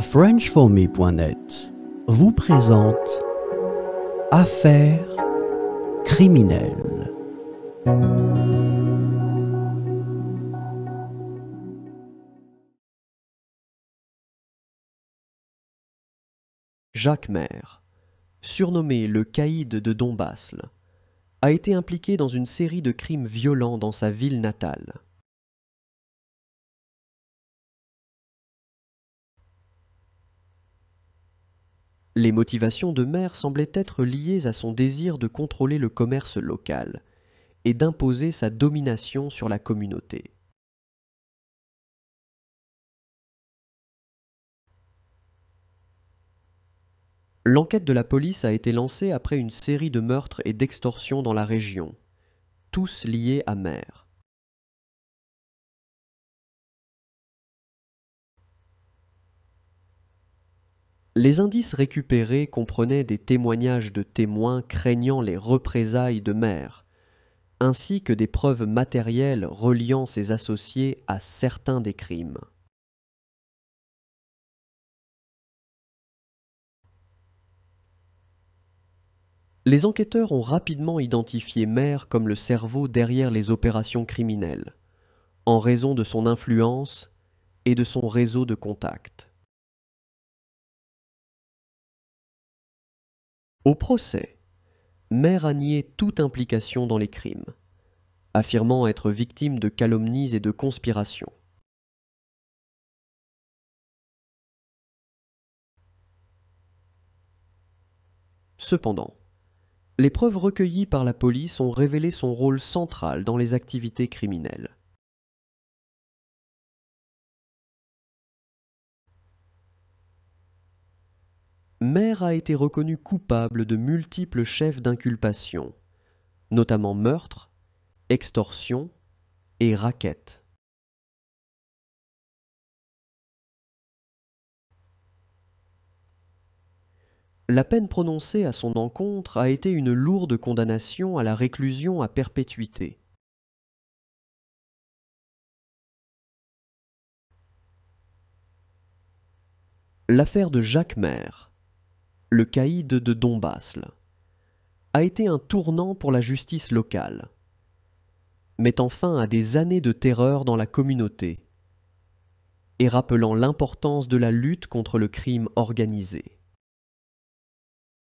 FrenchForMe.net vous présente Affaires criminelles. Jacques Maire, surnommé le caïd de Dombasle, a été impliqué dans une série de crimes violents dans sa ville natale. Les motivations de Mère semblaient être liées à son désir de contrôler le commerce local et d'imposer sa domination sur la communauté. L'enquête de la police a été lancée après une série de meurtres et d'extorsions dans la région, tous liés à Mère. Les indices récupérés comprenaient des témoignages de témoins craignant les représailles de mère, ainsi que des preuves matérielles reliant ses associés à certains des crimes. Les enquêteurs ont rapidement identifié Mère comme le cerveau derrière les opérations criminelles, en raison de son influence et de son réseau de contacts. Au procès, Mère a nié toute implication dans les crimes, affirmant être victime de calomnies et de conspirations. Cependant, les preuves recueillies par la police ont révélé son rôle central dans les activités criminelles. Mère a été reconnu coupable de multiples chefs d'inculpation, notamment meurtre, extorsion et raquette. La peine prononcée à son encontre a été une lourde condamnation à la réclusion à perpétuité. L'affaire de Jacques Maire le caïd de Donbass, a été un tournant pour la justice locale, mettant fin à des années de terreur dans la communauté et rappelant l'importance de la lutte contre le crime organisé.